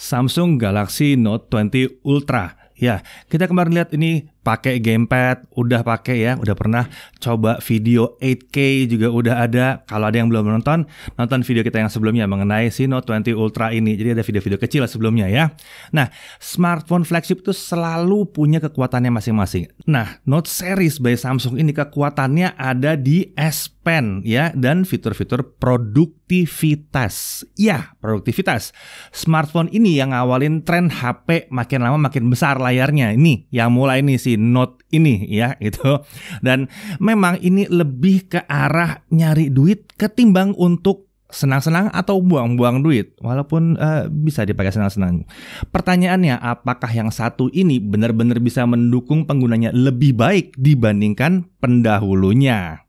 Samsung Galaxy Note 20 Ultra. Ya, kita kemarin lihat ini pakai gamepad, udah pakai ya, udah pernah coba video 8K juga udah ada. Kalau ada yang belum nonton, nonton video kita yang sebelumnya mengenai si Note 20 Ultra ini. Jadi ada video-video kecil sebelumnya ya. Nah, smartphone flagship itu selalu punya kekuatannya masing-masing. Nah, Note series by Samsung ini kekuatannya ada di S Pen ya dan fitur-fitur produktivitas. Ya, produktivitas. Smartphone ini yang ngawalin tren HP makin lama makin besar layarnya. Ini yang mulai nih si si Note ini ya gitu. Dan memang ini lebih ke arah nyari duit ketimbang untuk senang-senang atau buang-buang duit, walaupun uh, bisa dipakai senang-senang. Pertanyaannya, apakah yang satu ini benar-benar bisa mendukung penggunanya lebih baik dibandingkan pendahulunya?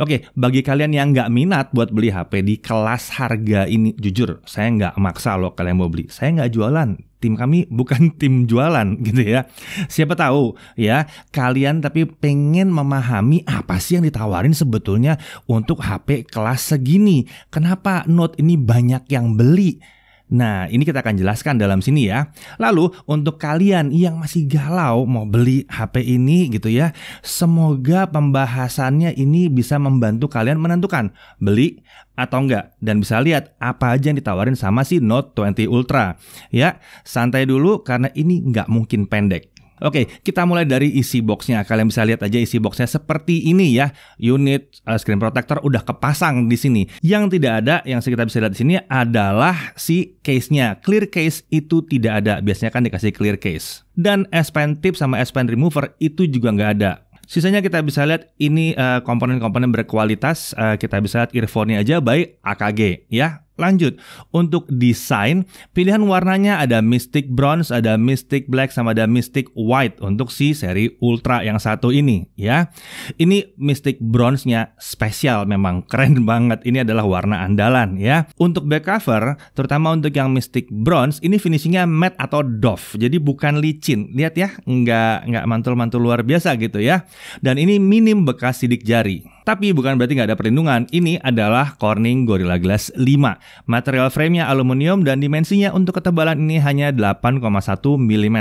Oke, bagi kalian yang nggak minat buat beli HP di kelas harga ini, jujur, saya nggak maksa loh kalian mau beli. Saya nggak jualan, tim kami bukan tim jualan gitu ya. Siapa tahu ya kalian tapi pengen memahami apa sih yang ditawarin sebetulnya untuk HP kelas segini. Kenapa Note ini banyak yang beli? Nah, ini kita akan jelaskan dalam sini ya. Lalu, untuk kalian yang masih galau mau beli HP ini gitu ya, semoga pembahasannya ini bisa membantu kalian menentukan beli atau enggak dan bisa lihat apa aja yang ditawarin sama si Note 20 Ultra. Ya, santai dulu karena ini nggak mungkin pendek. Oke, kita mulai dari isi boxnya. Kalian bisa lihat aja isi boxnya seperti ini ya. Unit uh, screen protector udah kepasang di sini. Yang tidak ada, yang kita bisa lihat di sini adalah si case-nya. Clear case itu tidak ada. Biasanya kan dikasih clear case. Dan S Pen Tip sama S Pen Remover itu juga nggak ada. Sisanya kita bisa lihat ini eh, komponen-komponen uh, berkualitas. Uh, kita bisa lihat earphone-nya aja baik AKG ya. Lanjut, untuk desain, pilihan warnanya ada Mystic Bronze, ada Mystic Black, sama ada Mystic White untuk si seri Ultra yang satu ini ya. Ini Mystic Bronze-nya spesial memang, keren banget. Ini adalah warna andalan ya. Untuk back cover, terutama untuk yang Mystic Bronze, ini finishingnya matte atau doff, jadi bukan licin. Lihat ya, nggak, nggak mantul-mantul luar biasa gitu ya. Dan ini minim bekas sidik jari. Tapi bukan berarti nggak ada perlindungan, ini adalah Corning Gorilla Glass 5. Material framenya aluminium dan dimensinya untuk ketebalan ini hanya 8,1 mm.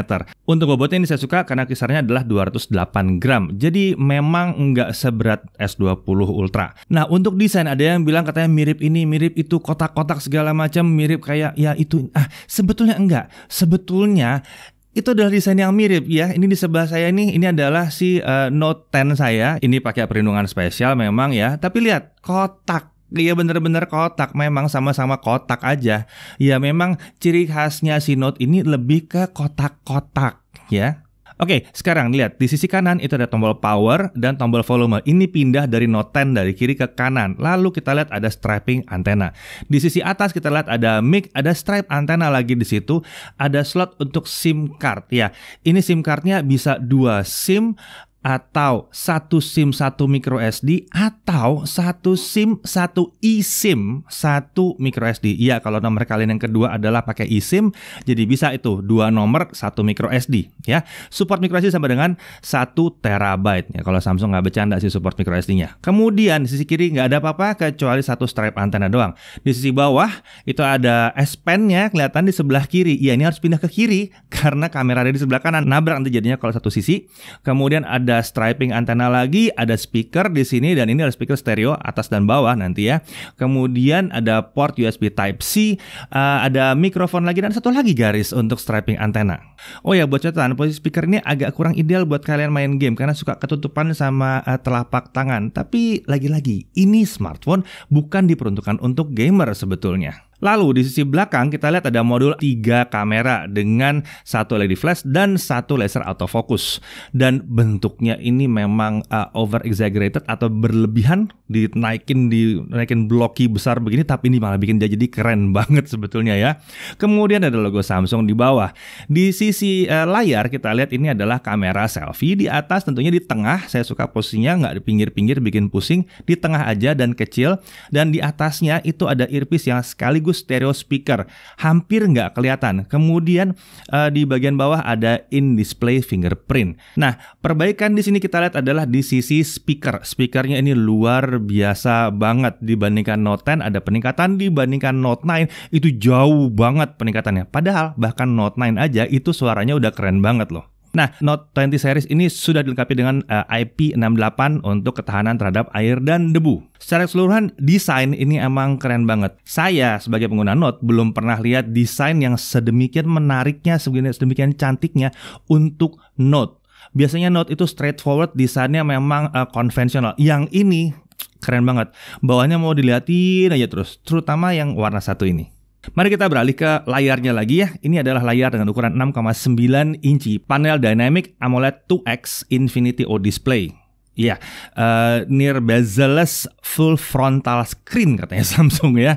Untuk bobotnya ini saya suka karena kisarnya adalah 208 gram, jadi memang nggak seberat S20 Ultra. Nah untuk desain ada yang bilang katanya mirip ini, mirip itu, kotak-kotak segala macam, mirip kayak ya itu. Ah sebetulnya enggak, sebetulnya itu adalah desain yang mirip ya. Ini di sebelah saya ini, ini adalah si uh, Note 10 saya. Ini pakai perlindungan spesial memang ya. Tapi lihat kotak. Iya bener-bener kotak, memang sama-sama kotak aja. Ya memang ciri khasnya si Note ini lebih ke kotak-kotak ya. Oke, sekarang lihat di sisi kanan itu ada tombol power dan tombol volume. Ini pindah dari noten dari kiri ke kanan. Lalu kita lihat ada striping antena. Di sisi atas kita lihat ada mic, ada stripe antena lagi di situ, ada slot untuk SIM card ya. Ini SIM cardnya bisa dua SIM atau satu SIM satu micro SD atau satu SIM satu eSIM satu micro SD. Iya, kalau nomor kalian yang kedua adalah pakai eSIM, jadi bisa itu dua nomor satu micro SD ya. Support micro SD sama dengan satu terabyte ya. Kalau Samsung nggak bercanda sih support micro SD-nya. Kemudian di sisi kiri nggak ada apa-apa kecuali satu stripe antena doang. Di sisi bawah itu ada S Pen-nya kelihatan di sebelah kiri. Iya, ini harus pindah ke kiri karena kamera ada di sebelah kanan. Nabrak nanti jadinya kalau satu sisi. Kemudian ada ada striping antena lagi, ada speaker di sini dan ini ada speaker stereo atas dan bawah nanti ya. Kemudian ada port USB Type C, uh, ada mikrofon lagi dan satu lagi garis untuk striping antena. Oh ya buat catatan posisi speaker ini agak kurang ideal buat kalian main game karena suka ketutupan sama uh, telapak tangan. Tapi lagi-lagi ini smartphone bukan diperuntukkan untuk gamer sebetulnya. Lalu di sisi belakang kita lihat ada modul 3 kamera dengan satu LED flash dan satu laser autofocus. Dan bentuknya ini memang uh, eh, over exaggerated atau berlebihan dinaikin di naikin blocky besar begini tapi ini malah bikin dia jadi keren banget sebetulnya ya. Kemudian ada logo Samsung di bawah. Di sisi uh, layar kita lihat ini adalah kamera selfie di atas tentunya di tengah saya suka posisinya nggak di pinggir-pinggir bikin pusing di tengah aja dan kecil dan di atasnya itu ada earpiece yang sekaligus sekaligus stereo speaker. Hampir nggak kelihatan. Kemudian uh, di bagian bawah ada in display fingerprint. Nah, perbaikan di sini kita lihat adalah di sisi speaker. Speakernya ini luar biasa banget dibandingkan Note 10 ada peningkatan dibandingkan Note 9 itu jauh banget peningkatannya. Padahal bahkan Note 9 aja itu suaranya udah keren banget loh. Nah, Note 20 series ini sudah dilengkapi dengan uh, eh, IP68 untuk ketahanan terhadap air dan debu. Secara keseluruhan, desain ini emang keren banget. Saya sebagai pengguna Note belum pernah lihat desain yang sedemikian menariknya, sedemikian cantiknya untuk Note. Biasanya Note itu straightforward, desainnya memang uh, konvensional. Yang ini keren banget. Bawahnya mau dilihatin aja terus, terutama yang warna satu ini. Mari kita beralih ke layarnya lagi ya. Ini adalah layar dengan ukuran 6,9 inci, panel dynamic AMOLED 2X Infinity O display. Iya, uh, near bezelless full frontal screen katanya Samsung ya.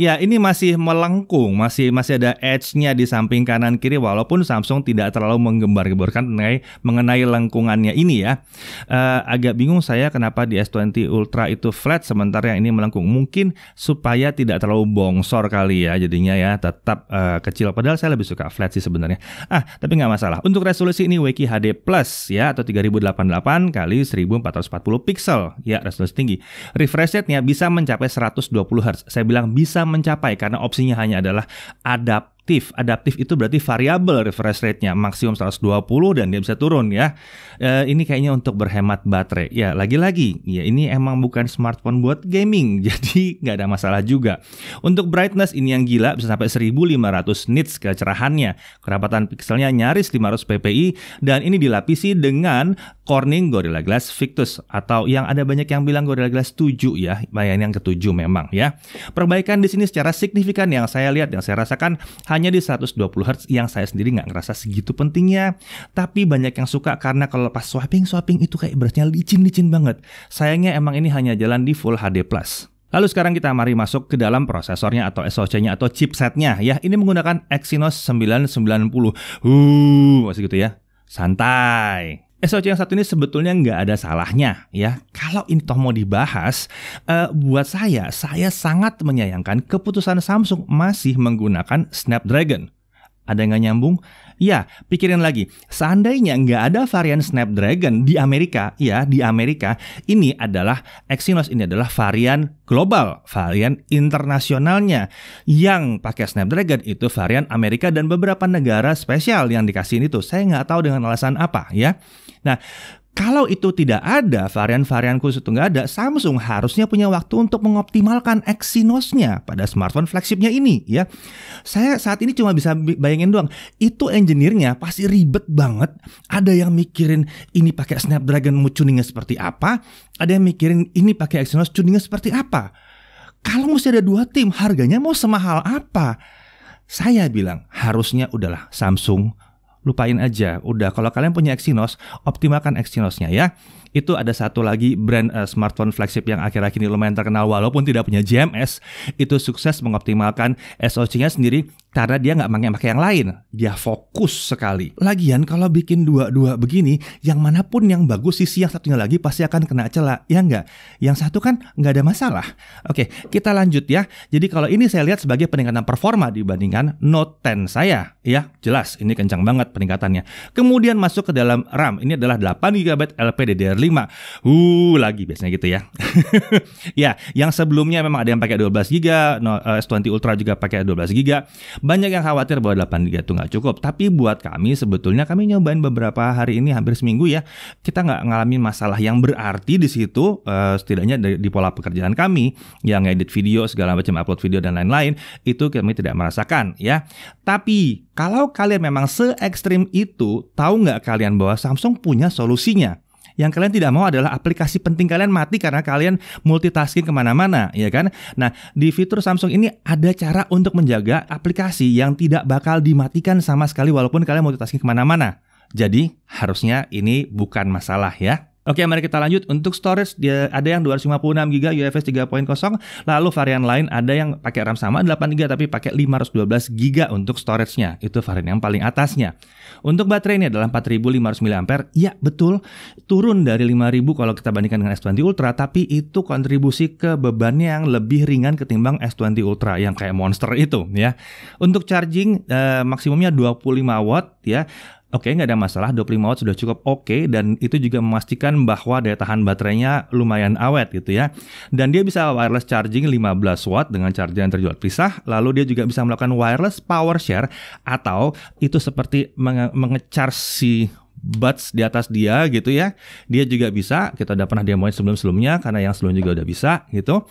Ya, ini masih melengkung, masih masih ada edge-nya di samping kanan kiri walaupun Samsung tidak terlalu menggembar-gemborkan mengenai, mengenai lengkungannya ini ya. Uh, agak bingung saya kenapa di S20 Ultra itu flat sementara yang ini melengkung. Mungkin supaya tidak terlalu bongsor kali ya jadinya ya, tetap uh, kecil padahal saya lebih suka flat sih sebenarnya. Ah, tapi nggak masalah. Untuk resolusi ini WQHD Plus ya atau 3088 kali 1000 2440 pixel. Ya, resolusi tinggi. Refresh rate-nya bisa mencapai 120 Hz. Saya bilang bisa mencapai karena opsinya hanya adalah adapt adaptif. Adaptif itu berarti variabel refresh rate-nya maksimum 120 dan dia bisa turun ya. E, ini kayaknya untuk berhemat baterai. Ya lagi-lagi, ya ini emang bukan smartphone buat gaming, jadi nggak ada masalah juga. Untuk brightness ini yang gila bisa sampai 1500 nits kecerahannya. Kerapatan pikselnya nyaris 500 ppi dan ini dilapisi dengan Corning Gorilla Glass Victus atau yang ada banyak yang bilang Gorilla Glass 7 ya, yang yang ketujuh memang ya. Perbaikan di sini secara signifikan yang saya lihat yang saya rasakan hanya di 120 Hz yang saya sendiri nggak ngerasa segitu pentingnya. Tapi banyak yang suka karena kalau pas swapping swapping itu kayak beratnya licin-licin banget. Sayangnya emang ini hanya jalan di Full HD Plus. Lalu sekarang kita mari masuk ke dalam prosesornya atau SoC-nya atau chipsetnya ya. Ini menggunakan Exynos 990. Uh, masih gitu ya. Santai. SOC yang satu ini sebetulnya nggak ada salahnya ya. Kalau ini toh mau dibahas, uh, buat saya, saya sangat menyayangkan keputusan Samsung masih menggunakan Snapdragon. Ada yang nggak nyambung? Ya, pikirin lagi. Seandainya nggak ada varian Snapdragon di Amerika, ya di Amerika, ini adalah Exynos ini adalah varian global, varian internasionalnya. Yang pakai Snapdragon itu varian Amerika dan beberapa negara spesial yang dikasih ini tuh Saya nggak tahu dengan alasan apa, ya. Nah, kalau itu tidak ada, varian-varian khusus itu nggak ada, Samsung harusnya punya waktu untuk mengoptimalkan Exynos-nya pada smartphone flagshipnya ini ya. Saya saat ini cuma bisa bayangin doang, itu engineer-nya pasti ribet banget. Ada yang mikirin ini pakai Snapdragon mau tuningnya seperti apa, ada yang mikirin ini pakai Exynos tuningnya seperti apa. Kalau mesti ada dua tim, harganya mau semahal apa? Saya bilang harusnya udahlah Samsung lupain aja. Udah, kalau kalian punya Exynos, optimalkan Exynosnya ya itu ada satu lagi brand uh, smartphone flagship yang akhir-akhir ini lumayan terkenal walaupun tidak punya GMS itu sukses mengoptimalkan SoC-nya sendiri karena dia nggak pakai pakai yang lain dia fokus sekali lagian kalau bikin dua-dua begini yang manapun yang bagus sisi yang satunya lagi pasti akan kena celah ya nggak yang satu kan nggak ada masalah oke kita lanjut ya jadi kalau ini saya lihat sebagai peningkatan performa dibandingkan Note 10 saya ya jelas ini kencang banget peningkatannya kemudian masuk ke dalam RAM ini adalah 8 GB LPDDR5 Uh, lagi biasanya gitu ya. ya, yang sebelumnya memang ada yang pakai 12 GB, no, eh, S20 Ultra juga pakai 12 giga, Banyak yang khawatir bahwa 8 GB itu nggak cukup, tapi buat kami sebetulnya kami nyobain beberapa hari ini hampir seminggu ya, kita nggak ngalamin masalah yang berarti di situ uh, setidaknya di, di pola pekerjaan kami yang ngedit video segala macam upload video dan lain-lain itu kami tidak merasakan ya. Tapi kalau kalian memang se ekstrim itu, tahu nggak kalian bahwa Samsung punya solusinya? yang kalian tidak mau adalah aplikasi penting kalian mati karena kalian multitasking kemana-mana, ya kan? Nah, di fitur Samsung ini ada cara untuk menjaga aplikasi yang tidak bakal dimatikan sama sekali walaupun kalian multitasking kemana-mana. Jadi, harusnya ini bukan masalah ya. Oke, mari kita lanjut. Untuk storage dia ada yang 256 GB UFS 3.0, lalu varian lain ada yang pakai RAM sama 8 GB tapi pakai 512 GB untuk storage-nya. Itu varian yang paling atasnya. Untuk baterai ini adalah 4500 mAh. Ya, betul. Turun dari 5000 kalau kita bandingkan dengan S20 Ultra, tapi itu kontribusi ke beban yang lebih ringan ketimbang S20 Ultra yang kayak monster itu ya. Untuk charging eh, maksimumnya 25 watt ya. Oke, okay, nggak ada masalah. 25 watt sudah cukup oke okay, dan itu juga memastikan bahwa daya tahan baterainya lumayan awet gitu ya. Dan dia bisa wireless charging 15 watt dengan charger yang terjual pisah. Lalu dia juga bisa melakukan wireless power share atau itu seperti menge mengecharge si buds di atas dia gitu ya. Dia juga bisa, kita udah pernah demoin sebelum-sebelumnya karena yang sebelumnya juga udah bisa gitu.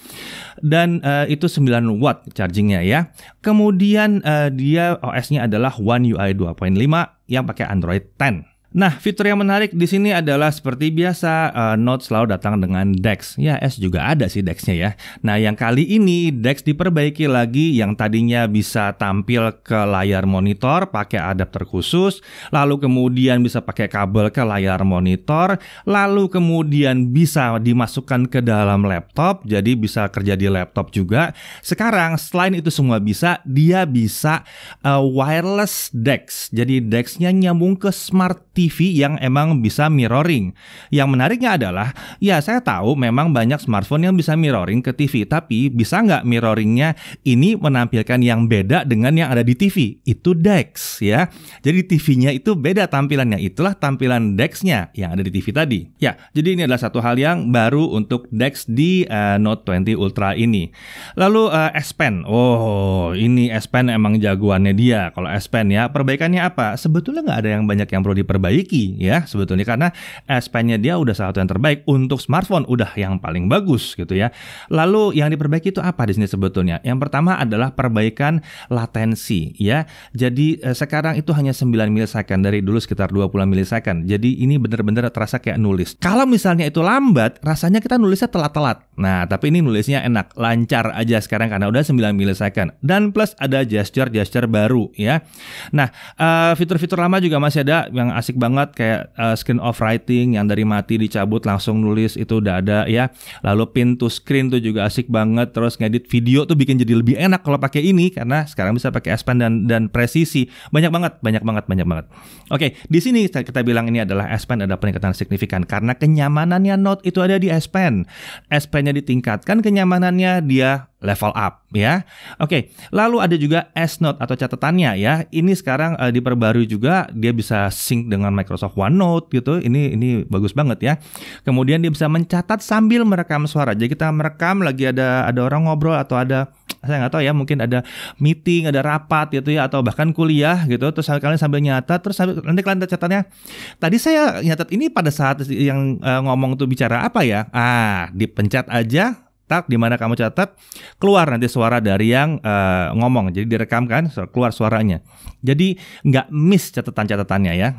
Dan uh, itu 9 watt chargingnya ya. Kemudian uh, dia OS-nya adalah One UI 2.5 yang pakai Android 10. Nah, fitur yang menarik di sini adalah seperti biasa uh, eh, Note selalu datang dengan DeX. Ya, S juga ada sih DeX-nya ya. Nah, yang kali ini DeX diperbaiki lagi yang tadinya bisa tampil ke layar monitor pakai adapter khusus, lalu kemudian bisa pakai kabel ke layar monitor, lalu kemudian bisa dimasukkan ke dalam laptop, jadi bisa kerja di laptop juga. Sekarang selain itu semua bisa, dia bisa uh, wireless DeX. Jadi DeX-nya nyambung ke smart TV yang emang bisa mirroring. Yang menariknya adalah, ya saya tahu memang banyak smartphone yang bisa mirroring ke TV, tapi bisa nggak mirroringnya ini menampilkan yang beda dengan yang ada di TV? Itu DeX ya. Jadi TV-nya itu beda tampilannya, itulah tampilan DeX-nya yang ada di TV tadi. Ya, jadi ini adalah satu hal yang baru untuk DeX di uh, Note 20 Ultra ini. Lalu uh, S Pen, oh ini S Pen emang jagoannya dia. Kalau S Pen ya, perbaikannya apa? Sebetulnya nggak ada yang banyak yang perlu diperbaiki diperbaiki ya sebetulnya karena S Pen-nya dia udah salah satu yang terbaik untuk smartphone udah yang paling bagus gitu ya. Lalu yang diperbaiki itu apa di sini sebetulnya? Yang pertama adalah perbaikan latensi ya. Jadi eh, sekarang itu hanya 9 milisakan dari dulu sekitar 20 milisakan. Jadi ini benar-benar terasa kayak nulis. Kalau misalnya itu lambat, rasanya kita nulisnya telat-telat. Nah, tapi ini nulisnya enak, lancar aja sekarang karena udah 9 milisakan. Dan plus ada gesture-gesture baru ya. Nah, eh, fitur-fitur uh, lama juga masih ada yang asik banget kayak uh, screen off writing yang dari mati dicabut langsung nulis itu udah ada ya. Lalu pin to screen tuh juga asik banget. Terus ngedit video tuh bikin jadi lebih enak kalau pakai ini karena sekarang bisa pakai S Pen dan dan presisi. Banyak banget, banyak banget, banyak banget. Oke, di sini kita, bilang ini adalah S Pen ada peningkatan signifikan karena kenyamanannya Note itu ada di S Pen. S pen ditingkatkan kenyamanannya dia level up ya. Oke, lalu ada juga S Note atau catatannya ya. Ini sekarang uh, diperbarui juga dia bisa sync dengan Microsoft OneNote gitu. Ini ini bagus banget ya. Kemudian dia bisa mencatat sambil merekam suara. Jadi kita merekam lagi ada ada orang ngobrol atau ada saya nggak tahu ya mungkin ada meeting ada rapat gitu ya atau bahkan kuliah gitu terus kalian sambil nyatat terus sambil, nanti kalian catatannya tadi saya nyatat ini pada saat yang uh, ngomong tuh bicara apa ya ah dipencet aja tak di mana kamu catat keluar nanti suara dari yang uh, ngomong. Jadi direkamkan keluar suaranya. Jadi nggak miss catatan-catatannya ya.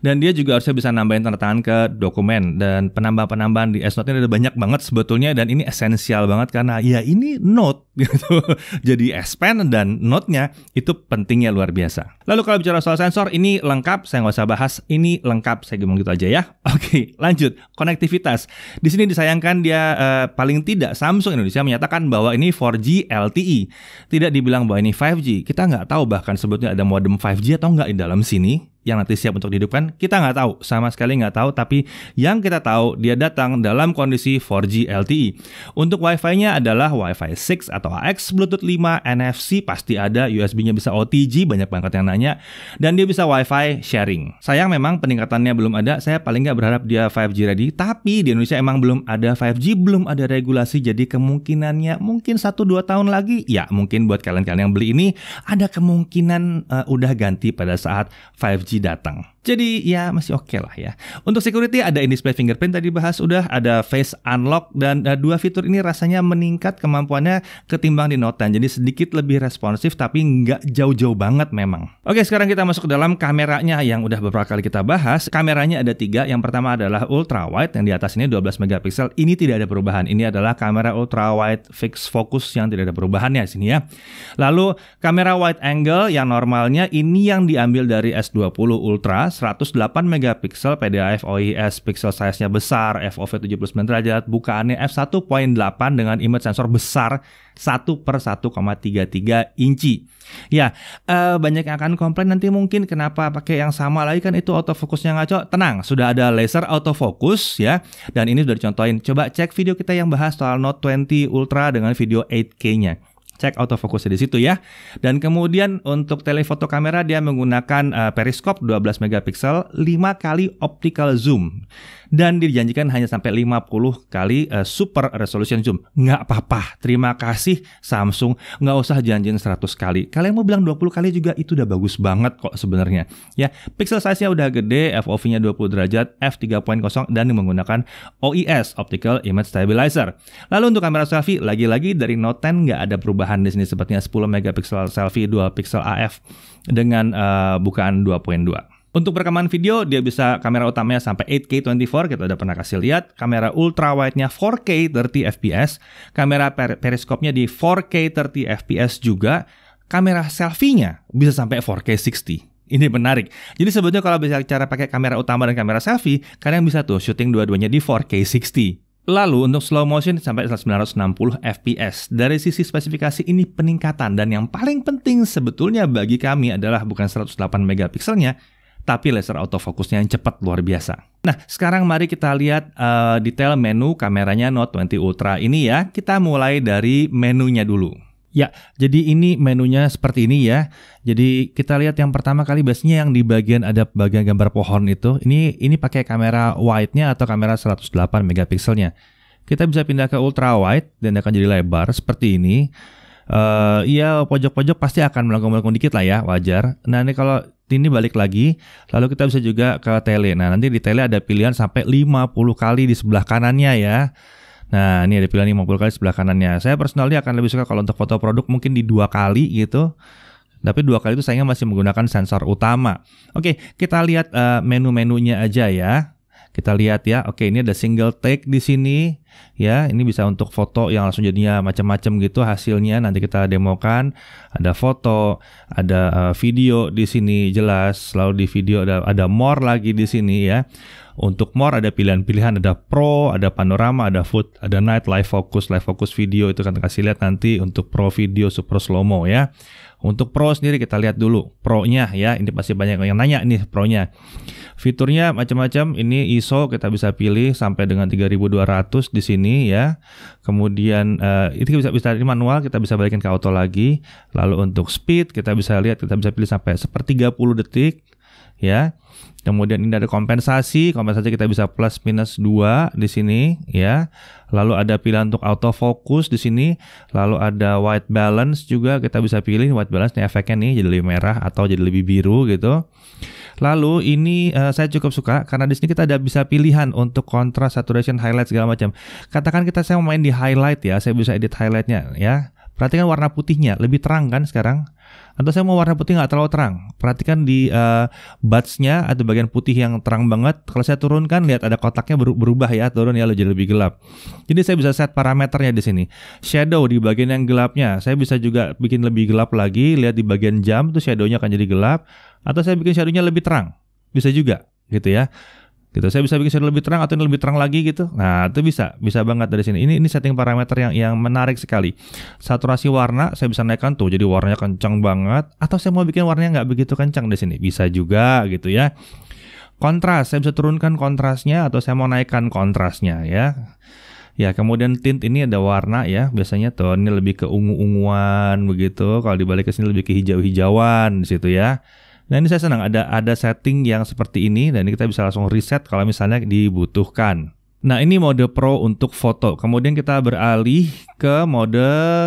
Dan dia juga harusnya bisa nambahin tanda tangan ke dokumen dan penambah-penambahan di s note ini ada banyak banget sebetulnya dan ini esensial banget karena ya ini note gitu. Jadi S-Pen dan note-nya itu pentingnya luar biasa. Lalu kalau bicara soal sensor ini lengkap, saya nggak usah bahas, ini lengkap, saya ngomong gitu aja ya. Oke, lanjut. Konektivitas. Di sini disayangkan dia eh, paling tidak Samsung Indonesia menyatakan bahwa ini 4G LTE. Tidak dibilang bahwa ini 5G. Kita nggak tahu bahkan sebetulnya ada modem 5G atau nggak di dalam sini yang nanti siap untuk dihidupkan kita nggak tahu sama sekali nggak tahu tapi yang kita tahu dia datang dalam kondisi 4G LTE untuk Wi-Fi-nya adalah Wi-Fi 6 atau AX Bluetooth 5 NFC pasti ada USB-nya bisa OTG banyak banget yang nanya dan dia bisa Wi-Fi sharing sayang memang peningkatannya belum ada saya paling nggak berharap dia 5G ready tapi di Indonesia emang belum ada 5G belum ada regulasi jadi kemungkinannya mungkin 1-2 tahun lagi ya mungkin buat kalian-kalian yang beli ini ada kemungkinan uh, udah ganti pada saat 5G Gucci datang. Jadi ya masih oke okay lah ya. Untuk security ada in-display fingerprint tadi bahas udah, ada face unlock dan uh, dua fitur ini rasanya meningkat kemampuannya ketimbang di Note 10. Jadi sedikit lebih responsif tapi nggak jauh-jauh banget memang. Oke sekarang kita masuk ke dalam kameranya yang udah beberapa kali kita bahas. Kameranya ada tiga. Yang pertama adalah ultra wide yang di atas ini 12 megapiksel. Ini tidak ada perubahan. Ini adalah kamera ultra wide fix focus yang tidak ada perubahannya di sini ya. Lalu kamera wide angle yang normalnya ini yang diambil dari S20 Ultra 108 megapiksel PDAF OIS pixel size-nya besar, FOV 79 derajat, bukaannya f1.8 dengan image sensor besar 1 per 1,33 inci. Ya, eh, banyak yang akan komplain nanti mungkin kenapa pakai yang sama lagi kan itu autofocusnya ngaco. Tenang, sudah ada laser autofocus ya. Dan ini sudah dicontohin. Coba cek video kita yang bahas soal Note 20 Ultra dengan video 8K-nya cek autofocusnya di situ ya. Dan kemudian untuk telefoto kamera dia menggunakan uh, periskop 12 megapiksel 5 kali optical zoom dan dijanjikan hanya sampai 50 kali uh, super resolution zoom. Nggak apa-apa. Terima kasih Samsung. Nggak usah janjiin 100 kali. Kalian mau bilang 20 kali juga itu udah bagus banget kok sebenarnya. Ya, pixel size-nya udah gede, FOV-nya 20 derajat, f3.0 dan menggunakan OIS optical image stabilizer. Lalu untuk kamera selfie lagi-lagi dari Note 10 nggak ada perubahan tambahan di sini sepertinya 10 megapiksel selfie 2 pixel AF dengan uh, bukaan 2.2. Untuk perekaman video, dia bisa kamera utamanya sampai 8K 24, kita udah pernah kasih lihat. Kamera ultra nya 4K 30 fps, kamera per periskopnya di 4K 30 fps juga, kamera selfie-nya bisa sampai 4K 60 ini menarik. Jadi sebetulnya kalau bisa cara pakai kamera utama dan kamera selfie, kalian bisa tuh syuting dua-duanya di 4K 60. Lalu untuk slow motion sampai 960 fps. Dari sisi spesifikasi ini peningkatan dan yang paling penting sebetulnya bagi kami adalah bukan 108 megapikselnya, tapi laser autofocusnya yang cepat luar biasa. Nah, sekarang mari kita lihat uh, detail menu kameranya Note 20 Ultra ini ya. Kita mulai dari menunya dulu. Ya, jadi ini menunya seperti ini ya. Jadi kita lihat yang pertama kali biasanya yang di bagian ada bagian gambar pohon itu. Ini ini pakai kamera wide-nya atau kamera 108 megapikselnya. Kita bisa pindah ke ultra wide dan akan jadi lebar seperti ini. Uh, pojok-pojok pasti akan melengkung-melengkung dikit lah ya, wajar. Nah ini kalau ini balik lagi, lalu kita bisa juga ke tele. Nah nanti di tele ada pilihan sampai 50 kali di sebelah kanannya ya. Nah, ini ada pilihan 50 kali sebelah kanannya. Saya personally akan lebih suka kalau untuk foto produk mungkin di dua kali gitu. Tapi dua kali itu sayangnya masih menggunakan sensor utama. Oke, kita lihat uh, menu-menunya aja ya. Kita lihat ya. Oke, ini ada single take di sini ya. Ini bisa untuk foto yang langsung jadinya macam-macam gitu hasilnya nanti kita demokan. Ada foto, ada eh, video di sini jelas. Lalu di video ada ada more lagi di sini ya. Untuk more ada pilihan-pilihan, ada pro, ada panorama, ada food, ada night, live focus, live focus video itu kan kasih lihat nanti untuk pro video super slow mo ya. Untuk Pro sendiri kita lihat dulu Pro-nya ya. Ini pasti banyak yang nanya nih Pro-nya. Fiturnya macam-macam. Ini ISO kita bisa pilih sampai dengan 3200 di sini ya. Kemudian uh, ini bisa bisa ini manual kita bisa balikin ke auto lagi. Lalu untuk speed kita bisa lihat kita bisa pilih sampai sepertiga puluh detik ya. Kemudian ini ada kompensasi, kompensasi kita bisa plus minus 2 di sini ya. Lalu ada pilihan untuk autofocus di sini, lalu ada white balance juga kita bisa pilih white balance nih efeknya nih jadi lebih merah atau jadi lebih biru gitu. Lalu ini uh, saya cukup suka karena di sini kita ada bisa pilihan untuk kontras, saturation, highlight segala macam. Katakan kita saya mau main di highlight ya, saya bisa edit highlightnya ya. Perhatikan warna putihnya, lebih terang kan sekarang? Atau saya mau warna putih nggak terlalu terang. Perhatikan di uh, eh, batsnya atau bagian putih yang terang banget. Kalau saya turunkan, lihat ada kotaknya berubah ya, turun ya jadi lebih gelap. Jadi saya bisa set parameternya di sini. Shadow di bagian yang gelapnya, saya bisa juga bikin lebih gelap lagi. Lihat di bagian jam, tuh shadownya akan jadi gelap. Atau saya bikin shadownya lebih terang, bisa juga gitu ya gitu saya bisa bikin lebih terang atau ini lebih terang lagi gitu nah itu bisa bisa banget dari sini ini ini setting parameter yang yang menarik sekali saturasi warna saya bisa naikkan tuh jadi warnanya kencang banget atau saya mau bikin warnanya nggak begitu kencang di sini bisa juga gitu ya kontras saya bisa turunkan kontrasnya atau saya mau naikkan kontrasnya ya Ya, kemudian tint ini ada warna ya. Biasanya tuh ini lebih ke ungu-unguan begitu. Kalau dibalik ke sini lebih ke hijau-hijauan di situ ya. Nah ini saya senang ada ada setting yang seperti ini dan ini kita bisa langsung reset kalau misalnya dibutuhkan. Nah, ini mode Pro untuk foto. Kemudian kita beralih ke mode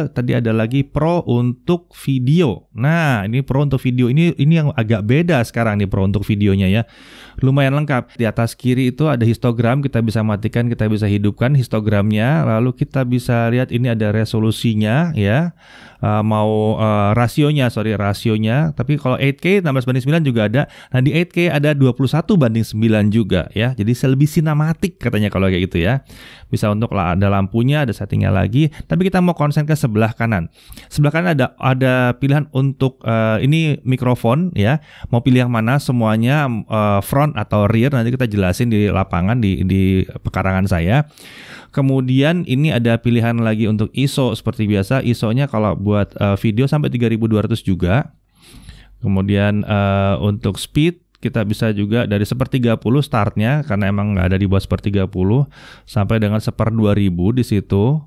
tadi ada lagi Pro untuk video. Nah, ini Pro untuk video ini ini yang agak beda sekarang nih Pro untuk videonya ya. Lumayan lengkap. Di atas kiri itu ada histogram, kita bisa matikan, kita bisa hidupkan histogramnya. Lalu kita bisa lihat ini ada resolusinya ya. Uh, mau uh, rasionya, sorry rasionya. Tapi kalau 8K 16 banding 9 juga ada. Nah, di 8K ada 21 banding 9 juga ya. Jadi lebih sinematik katanya kalau kalau kayak gitu ya. Bisa untuk ada lampunya, ada settingnya lagi. Tapi kita mau konsen ke sebelah kanan. Sebelah kanan ada ada pilihan untuk uh, ini mikrofon ya. Mau pilih yang mana semuanya uh, front atau rear nanti kita jelasin di lapangan di di pekarangan saya. Kemudian ini ada pilihan lagi untuk ISO seperti biasa. ISO-nya kalau buat eh, video sampai 3200 juga. Kemudian untuk speed kita bisa juga dari sepertiga puluh startnya karena emang nggak ada di bawah sepertiga puluh sampai dengan seperdua ribu di situ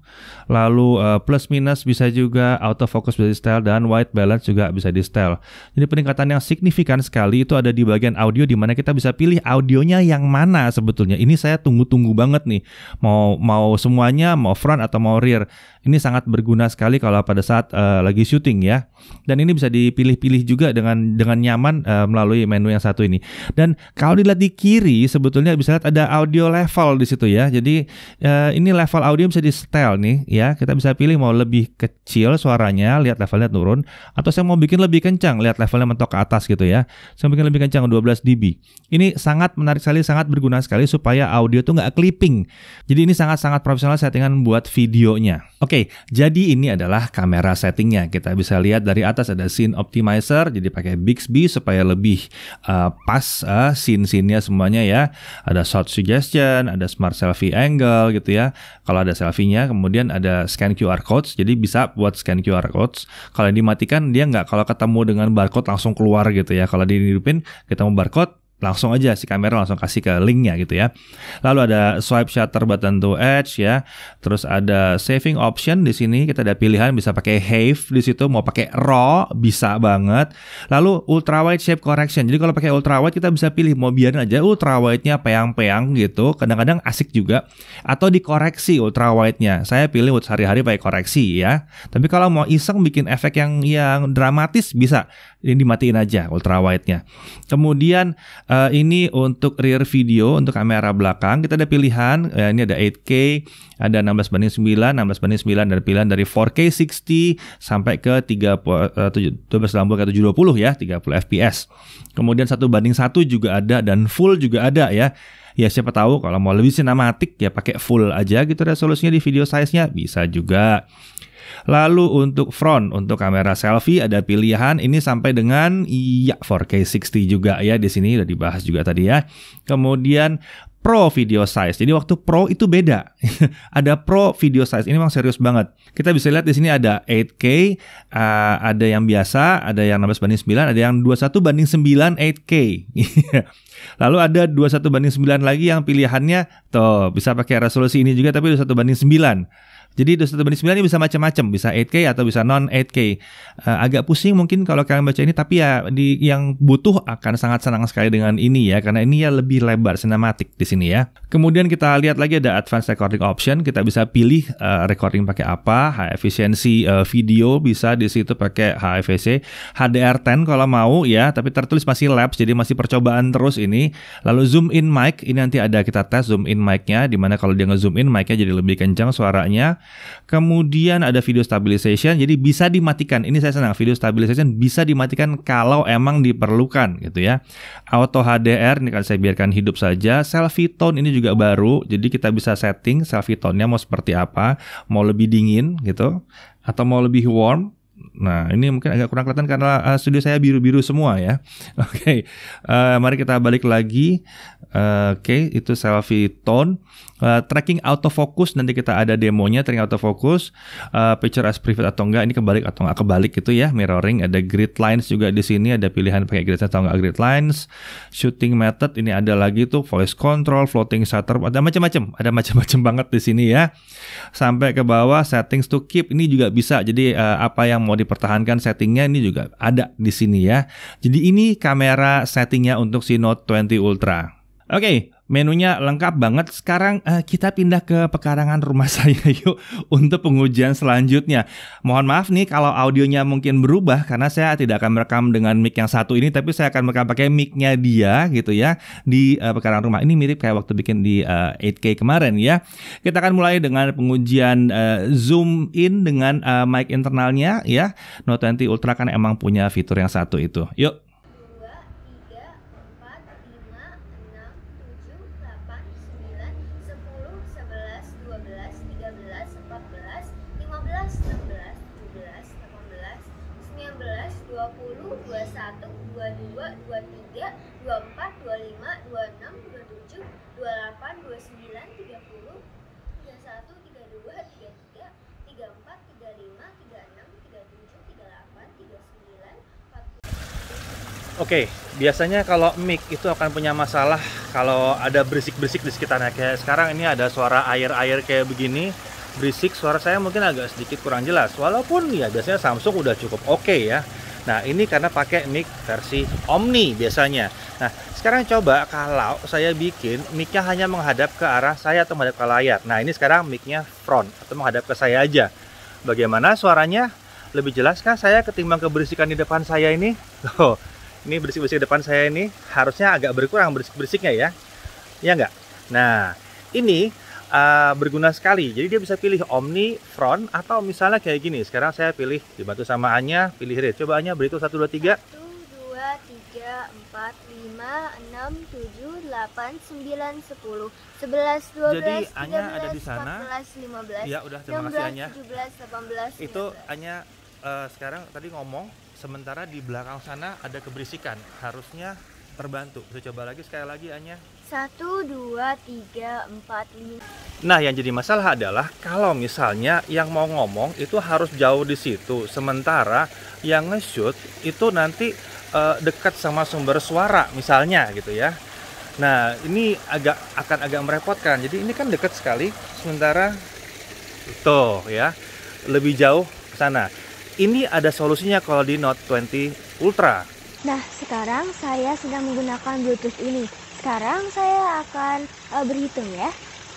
lalu uh, plus minus bisa juga auto focus bisa di setel dan white balance juga bisa di style Jadi peningkatan yang signifikan sekali itu ada di bagian audio di mana kita bisa pilih audionya yang mana sebetulnya. Ini saya tunggu-tunggu banget nih. Mau mau semuanya, mau front atau mau rear. Ini sangat berguna sekali kalau pada saat uh, lagi syuting ya. Dan ini bisa dipilih-pilih juga dengan dengan nyaman uh, melalui menu yang satu ini. Dan kalau dilihat di kiri sebetulnya bisa lihat ada audio level di situ ya. Jadi uh, ini level audio bisa di style nih ya kita bisa pilih mau lebih kecil suaranya lihat levelnya turun atau saya mau bikin lebih kencang lihat levelnya mentok ke atas gitu ya saya bikin lebih kencang 12 dB ini sangat menarik sekali sangat berguna sekali supaya audio tuh nggak clipping jadi ini sangat-sangat profesional settingan buat videonya oke jadi ini adalah kamera settingnya kita bisa lihat dari atas ada scene optimizer jadi pakai Bixby supaya lebih uh, pas uh, scene-scene-nya semuanya ya ada shot suggestion ada smart selfie angle gitu ya kalau ada selfie-nya kemudian ada ada scan QR codes, jadi bisa buat scan QR codes. Kalau dimatikan dia nggak, kalau ketemu dengan barcode langsung keluar gitu ya. Kalau dihidupin ketemu barcode langsung aja si kamera langsung kasih ke linknya gitu ya. Lalu ada swipe shutter button to edge ya. Terus ada saving option di sini kita ada pilihan bisa pakai HEIF di situ mau pakai RAW bisa banget. Lalu ultra wide shape correction. Jadi kalau pakai ultra wide kita bisa pilih mau biarin aja ultra wide-nya peyang-peyang gitu. Kadang-kadang asik juga atau dikoreksi ultra wide-nya. Saya pilih sehari-hari pakai koreksi ya. Tapi kalau mau iseng bikin efek yang yang dramatis bisa ini dimatiin aja ultrawidenya. Kemudian uh, ini untuk rear video untuk kamera belakang kita ada pilihan ya, ini ada 8K, ada 16 banding 9, 16 banding 9 dan pilihan dari 4K 60 sampai ke 30 uh, eh, ke 720 ya, 30 fps. Kemudian satu banding satu juga ada dan full juga ada ya ya siapa tahu kalau mau lebih sinematik ya pakai full aja gitu resolusinya di video size-nya bisa juga. Lalu untuk front, untuk kamera selfie ada pilihan ini sampai dengan iya 4K 60 juga ya di sini udah dibahas juga tadi ya. Kemudian Pro Video Size. Jadi waktu Pro itu beda. ada Pro Video Size. Ini memang serius banget. Kita bisa lihat di sini ada 8K, uh, ada yang biasa, ada yang 16 banding 9, ada yang 21 banding 9 8K. Lalu ada 21 banding 9 lagi yang pilihannya tuh bisa pakai resolusi ini juga tapi 21 banding 9. Jadi dosa terbanding 9 ini bisa macam-macam, bisa 8K atau bisa non 8K. Uh, eh, agak pusing mungkin kalau kalian baca ini, tapi ya di yang butuh akan sangat senang sekali dengan ini ya, karena ini ya lebih lebar sinematik di sini ya. Kemudian kita lihat lagi ada advanced recording option, kita bisa pilih uh, recording pakai apa, high efficiency uh, video bisa di situ pakai HFC, HDR10 kalau mau ya, tapi tertulis masih labs, jadi masih percobaan terus ini. Lalu zoom in mic, ini nanti ada kita tes zoom in micnya, nya dimana kalau dia nge-zoom in mic-nya jadi lebih kencang suaranya. Kemudian ada video stabilization, jadi bisa dimatikan. Ini saya senang, video stabilization bisa dimatikan kalau emang diperlukan gitu ya. Auto HDR ini kan saya biarkan hidup saja. Selfie tone ini juga baru, jadi kita bisa setting selfie tone-nya mau seperti apa, mau lebih dingin gitu atau mau lebih warm Nah, ini mungkin agak kurang kelihatan karena uh, studio saya biru-biru semua ya. Oke, okay. uh, eh, mari kita balik lagi. Uh, Oke, okay, itu selfie tone. Eh, tracking autofocus nanti kita ada demonya tracking autofocus uh, picture as private atau enggak ini kebalik atau enggak kebalik gitu ya mirroring ada grid lines juga di sini ada pilihan pakai grid atau enggak grid lines shooting method ini ada lagi tuh voice control floating shutter ada macam-macam ada macam-macam banget di sini ya sampai ke bawah settings to keep ini juga bisa jadi uh, apa yang mau dipertahankan settingnya ini juga ada di sini ya jadi ini kamera settingnya untuk si Note 20 Ultra Oke, okay, Menunya lengkap banget. Sekarang uh, kita pindah ke pekarangan rumah saya yuk untuk pengujian selanjutnya. Mohon maaf nih kalau audionya mungkin berubah karena saya tidak akan merekam dengan mic yang satu ini, tapi saya akan merekam pakai micnya dia gitu ya di uh, pekarangan rumah. Ini mirip kayak waktu bikin di uh, eh, 8K kemarin ya. Kita akan mulai dengan pengujian uh, zoom in dengan uh, mic internalnya ya. Note 20 Ultra kan emang punya fitur yang satu itu. Yuk 21, 22, 23, 24, 25, 26, 27, 28, 29, 30, 31, 32, 33, 34, 35, 36, 37, 38, 39, 40. Oke, biasanya kalau mic itu akan punya masalah kalau ada berisik-berisik di sekitarnya. Kayak sekarang ini ada suara air-air kayak begini berisik suara saya mungkin agak sedikit kurang jelas walaupun ya biasanya Samsung udah cukup oke okay ya Nah ini karena pakai mic versi Omni biasanya. Nah sekarang coba kalau saya bikin micnya hanya menghadap ke arah saya atau menghadap ke layar. Nah ini sekarang micnya front atau menghadap ke saya aja. Bagaimana suaranya? Lebih jelas kan saya ketimbang keberisikan di depan saya ini? Loh, ini berisik-berisik depan saya ini harusnya agak berkurang berisik-berisiknya ya. ya enggak Nah, ini uh, berguna sekali. Jadi dia bisa pilih Omni, Front, atau misalnya kayak gini. Sekarang saya pilih, dibantu sama Anya, pilih Red. Coba Anya, berhitung 1, 2, 3. 1, 2, 3, 4, 5, 6, 7, 8, 9, 10, 11, 12, Jadi, 13, Anya ada di sana. 14, 15, ya, udah, terima 16, kasih, Anya. 17, 18, 19. Itu Anya uh, sekarang tadi ngomong, sementara di belakang sana ada keberisikan. Harusnya terbantu. Bisa coba lagi sekali lagi Anya. Satu, dua, tiga, empat, lima. Nah, yang jadi masalah adalah kalau misalnya yang mau ngomong itu harus jauh di situ, sementara yang nge-shoot itu nanti e, dekat sama sumber suara misalnya gitu ya. Nah, ini agak akan agak merepotkan. Jadi ini kan dekat sekali, sementara tuh ya, lebih jauh ke sana. Ini ada solusinya kalau di Note 20 Ultra. Nah, sekarang saya sedang menggunakan Bluetooth ini. Sekarang saya akan eh, berhitung ya. 1, 2, 3, 4, 5, 6, 7, 8, 9, 10, 11, 12, 13, 14, 15, 16, 17, 18, 19, 20, 21, 22.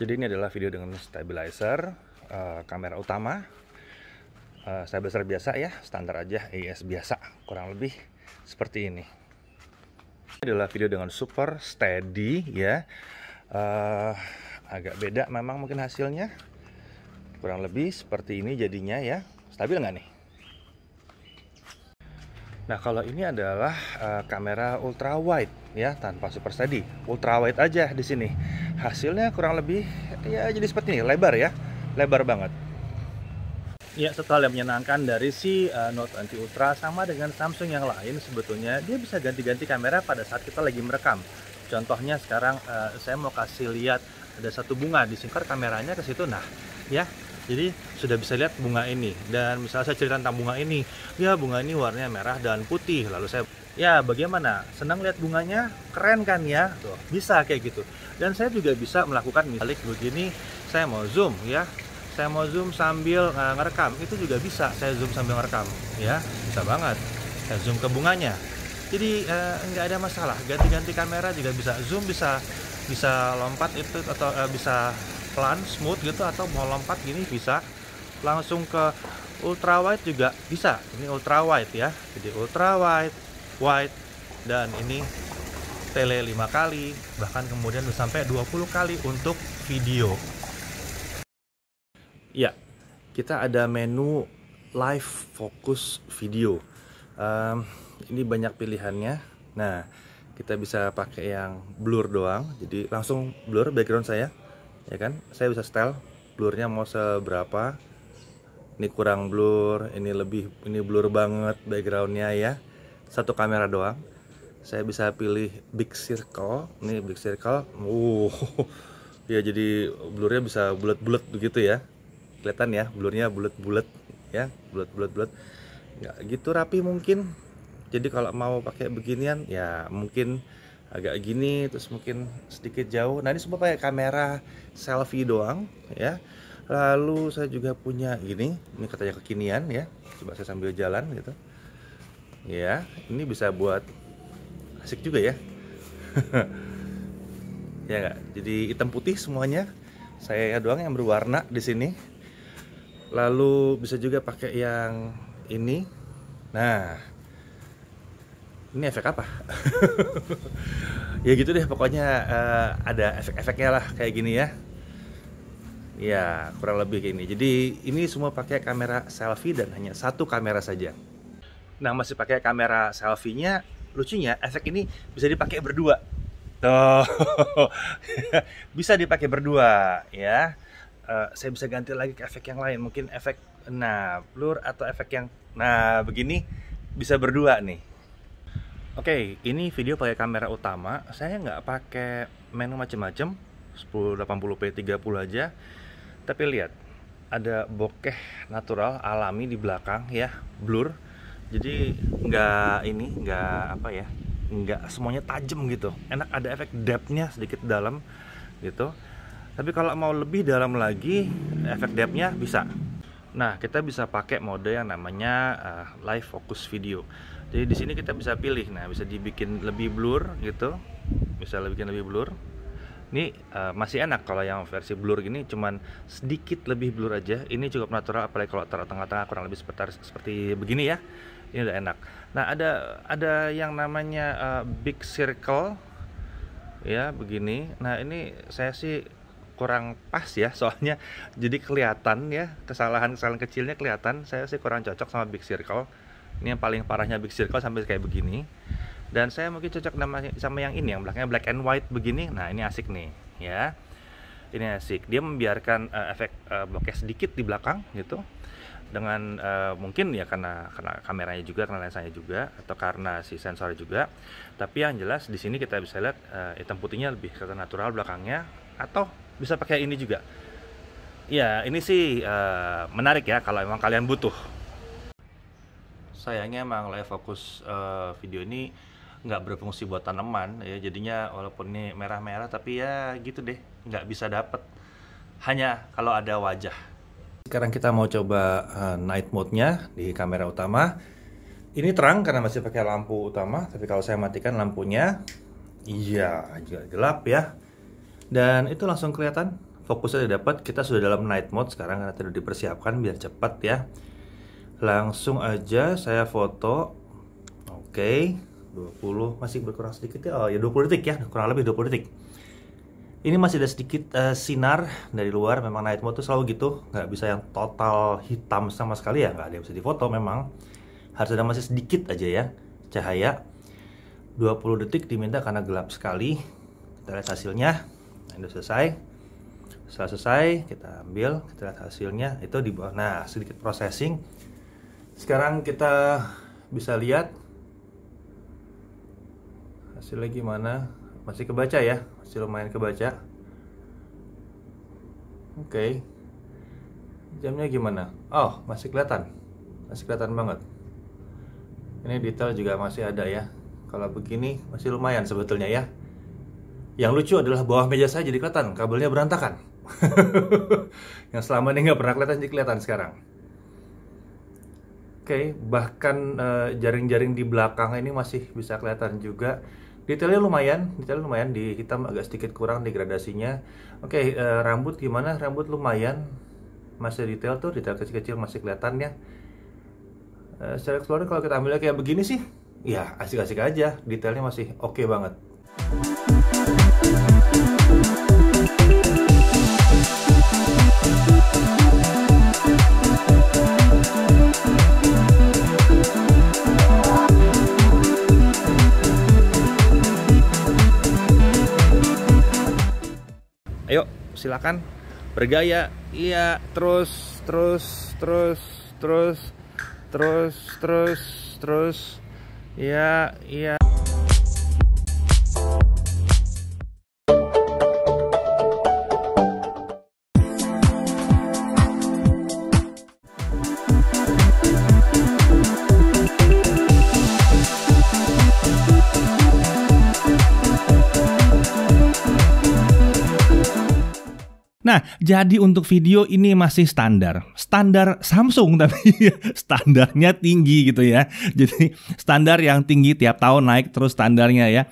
Jadi ini adalah video dengan stabilizer uh, kamera utama. Uh, stabilizer biasa ya, standar aja, AES biasa, kurang lebih seperti ini. Ini adalah video dengan super steady ya uh, agak beda memang mungkin hasilnya kurang lebih seperti ini jadinya ya stabil nggak nih Nah kalau ini adalah uh, kamera ultra wide ya tanpa super steady, ultra wide aja di sini. Hasilnya kurang lebih ya jadi seperti ini, lebar ya, lebar banget. Ya setelah yang menyenangkan dari si uh, Note Anti Ultra sama dengan Samsung yang lain sebetulnya dia bisa ganti-ganti kamera pada saat kita lagi merekam. Contohnya sekarang uh, saya mau kasih lihat ada satu bunga disingkat kameranya ke situ. Nah, ya. Jadi sudah bisa lihat bunga ini dan misalnya saya cerita tentang bunga ini, ya bunga ini warnanya merah dan putih. Lalu saya ya bagaimana senang lihat bunganya keren kan ya tuh bisa kayak gitu dan saya juga bisa melakukan misalnya begini saya mau zoom ya saya mau zoom sambil uh, ngerekam itu juga bisa saya zoom sambil ngerekam ya bisa banget saya zoom ke bunganya jadi uh, nggak ada masalah ganti-ganti kamera juga bisa zoom bisa bisa lompat itu atau uh, bisa pelan smooth gitu atau mau lompat gini bisa langsung ke ultra wide juga bisa ini ultra wide ya jadi ultra wide wide dan ini tele 5 kali bahkan kemudian sampai 20 kali untuk video ya kita ada menu live focus video um, ini banyak pilihannya nah kita bisa pakai yang blur doang jadi langsung blur background saya ya kan saya bisa style blurnya mau seberapa ini kurang blur ini lebih ini blur banget backgroundnya ya satu kamera doang saya bisa pilih big circle ini big circle uh ya jadi blurnya bisa bulat-bulat begitu ya kelihatan ya blurnya bulat-bulat ya bulat-bulat bulat nggak gitu rapi mungkin jadi kalau mau pakai beginian ya mungkin agak gini terus mungkin sedikit jauh nah ini semua pakai kamera selfie doang ya lalu saya juga punya gini ini katanya kekinian ya coba saya sambil jalan gitu ya ini bisa buat asik juga ya ya enggak jadi hitam putih semuanya saya ya doang yang berwarna di sini lalu bisa juga pakai yang ini nah ini efek apa? ya gitu deh pokoknya uh, ada efek-efeknya lah kayak gini ya. Ya kurang lebih kayak ini. Jadi ini semua pakai kamera selfie dan hanya satu kamera saja. Nah masih pakai kamera selfie-nya, lucunya efek ini bisa dipakai berdua. Tuh, bisa dipakai berdua ya. Uh, saya bisa ganti lagi ke efek yang lain, mungkin efek nah blur atau efek yang nah begini bisa berdua nih. Oke, okay, ini video pakai kamera utama. Saya nggak pakai menu macam-macam, 1080p 30 aja. Tapi lihat, ada bokeh natural alami di belakang ya, blur. Jadi nggak ini, nggak apa ya, nggak semuanya tajam gitu. Enak ada efek depthnya sedikit dalam gitu. Tapi kalau mau lebih dalam lagi, efek depthnya bisa. Nah, kita bisa pakai mode yang namanya uh, live focus video jadi di sini kita bisa pilih nah bisa dibikin lebih blur gitu bisa bikin lebih blur ini uh, masih enak kalau yang versi blur gini cuman sedikit lebih blur aja ini cukup natural apalagi kalau taruh tengah-tengah kurang lebih seperti seperti begini ya ini udah enak nah ada ada yang namanya uh, big circle ya begini nah ini saya sih kurang pas ya soalnya jadi kelihatan ya kesalahan-kesalahan kecilnya kelihatan saya sih kurang cocok sama big circle ini yang paling parahnya big circle sampai kayak begini dan saya mungkin cocok sama yang ini yang belakangnya black and white begini nah ini asik nih ya ini asik dia membiarkan uh, efek uh, eh, bokeh sedikit di belakang gitu dengan uh, mungkin ya karena karena kameranya juga karena lensanya juga atau karena si sensor juga tapi yang jelas di sini kita bisa lihat uh, hitam putihnya lebih ke natural belakangnya atau bisa pakai ini juga ya ini sih uh, menarik ya kalau emang kalian butuh sayangnya emang live ya, fokus uh, video ini nggak berfungsi buat tanaman ya jadinya walaupun ini merah-merah tapi ya gitu deh nggak bisa dapet hanya kalau ada wajah sekarang kita mau coba uh, night mode-nya di kamera utama ini terang karena masih pakai lampu utama tapi kalau saya matikan lampunya iya juga gelap ya dan itu langsung kelihatan fokusnya sudah dapat kita sudah dalam night mode sekarang karena tidak dipersiapkan biar cepat ya langsung aja saya foto oke okay. 20 masih berkurang sedikit ya oh ya 20 detik ya kurang lebih 20 detik ini masih ada sedikit uh, sinar dari luar memang night mode tuh selalu gitu nggak bisa yang total hitam sama sekali ya nggak ada yang bisa difoto memang harus ada masih sedikit aja ya cahaya 20 detik diminta karena gelap sekali kita lihat hasilnya nah, ini selesai setelah selesai kita ambil kita lihat hasilnya itu di bawah nah sedikit processing sekarang kita bisa lihat hasilnya gimana masih kebaca ya masih lumayan kebaca oke okay. jamnya gimana oh masih kelihatan masih kelihatan banget ini detail juga masih ada ya kalau begini masih lumayan sebetulnya ya yang lucu adalah bawah meja saya jadi kelihatan kabelnya berantakan yang selama ini nggak pernah kelihatan jadi kelihatan sekarang okay. bahkan eh, jaring-jaring uh, di belakang ini masih bisa kelihatan juga detailnya lumayan detailnya lumayan di hitam agak sedikit kurang degradasinya oke okay, uh, eh, rambut gimana rambut lumayan masih detail tuh detail kecil-kecil masih kelihatan ya uh, secara keseluruhan kalau kita ambilnya kayak begini sih ya asik-asik aja detailnya masih oke okay banget silakan bergaya iya terus terus terus terus terus terus terus iya iya Nah, jadi untuk video ini masih standar. Standar Samsung tapi standarnya tinggi gitu ya. Jadi standar yang tinggi tiap tahun naik terus standarnya ya.